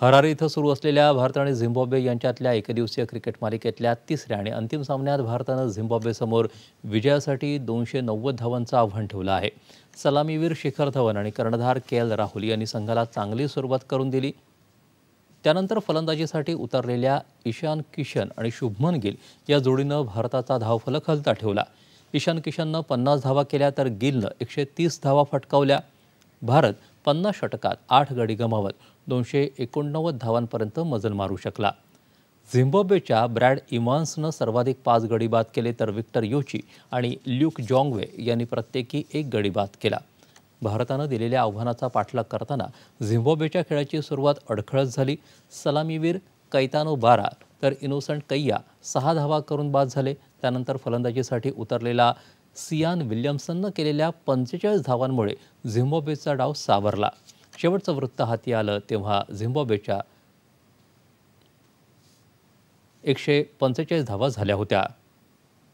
Harari इथं सुरू असलेल्या भारत आणि झिम्बाब्वे यांच्यातल्या एकदिवसीय क्रिकेट मालिकेतल्या तिसऱ्या आणि अंतिम सामन्यात भारतानं झिम्बाब्वेसमोर विजयासाठी दोनशे नव्वद धावांचं आव्हान ठेवलं आहे सलामीवीर शिखर धवन आणि कर्णधार के एल राहुल यांनी संघाला चांगली सुरुवात करून दिली त्यानंतर फलंदाजीसाठी उतरलेल्या ईशान किशन आणि शुभमन गिल या जोडीनं भारताचा धावफलक हलता ठेवला ईशान किशननं पन्नास धावा केल्या तर गिलनं एकशे तीस धावा फटकावल्या भारत पन्नास षटकात आठ गडी गमावत दोनशे एकोणनव्वद धावांपर्यंत मजल मारू शकला झिम्बाब्वेच्या ब्रॅड इमान्सनं सर्वाधिक पाच गडी बाद केले तर विक्टर योची आणि ल्यूक जॉंगवे यांनी प्रत्येकी एक गडी बाद केला भारतानं दिलेल्या आव्हानाचा पाठलाग करताना झिम्बाब्वेच्या खेळाची सुरुवात अडखळत झाली सलामीवीर कैतानो बारा तर इनोसंट कैया सहा धावा करून बाद झाले त्यानंतर फलंदाजीसाठी उतरलेला सियान विल्यम्सननं केलेल्या पंचेचाळीस धावांमुळे झिम्बाब्वेचा डाव सावरला शेवटचं वृत्त हाती आलं तेव्हा झिम्बाब्वेच्या एकशे पंचेचाळीस धावा झाल्या होत्या